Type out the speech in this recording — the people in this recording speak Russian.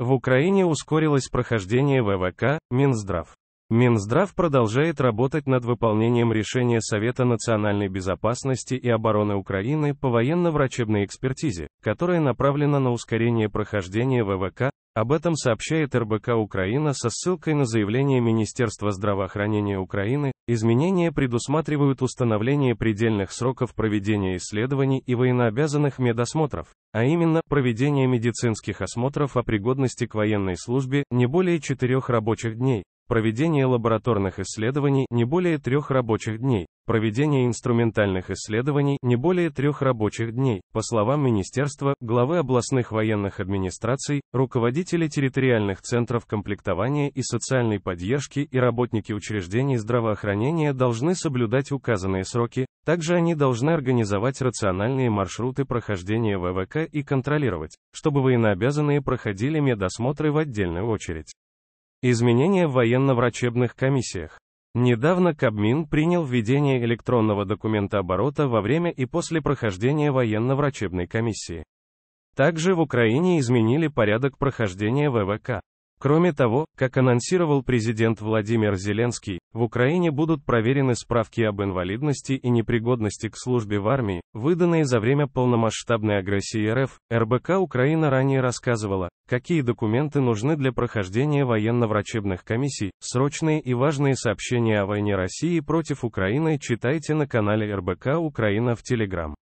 В Украине ускорилось прохождение ВВК, Минздрав. Минздрав продолжает работать над выполнением решения Совета национальной безопасности и обороны Украины по военно-врачебной экспертизе, которая направлена на ускорение прохождения ВВК, об этом сообщает РБК Украина со ссылкой на заявление Министерства здравоохранения Украины. Изменения предусматривают установление предельных сроков проведения исследований и военнообязанных медосмотров, а именно проведение медицинских осмотров о пригодности к военной службе не более четырех рабочих дней, проведение лабораторных исследований не более трех рабочих дней, проведение инструментальных исследований не более трех рабочих дней. По словам министерства, главы областных военных администраций, руководители территориальных центров комплектования и социальной поддержки и работники учреждений здравоохранения должны соблюдать указанные сроки, также они должны организовать рациональные маршруты прохождения ВВК и контролировать, чтобы военнообязанные проходили медосмотры в отдельную очередь. Изменения в военно-врачебных комиссиях. Недавно Кабмин принял введение электронного документа оборота во время и после прохождения военно-врачебной комиссии. Также в Украине изменили порядок прохождения ВВК. Кроме того, как анонсировал президент Владимир Зеленский, в Украине будут проверены справки об инвалидности и непригодности к службе в армии, выданные за время полномасштабной агрессии РФ. РБК Украина ранее рассказывала, Какие документы нужны для прохождения военно-врачебных комиссий? Срочные и важные сообщения о войне России против Украины читайте на канале РБК Украина в Телеграм.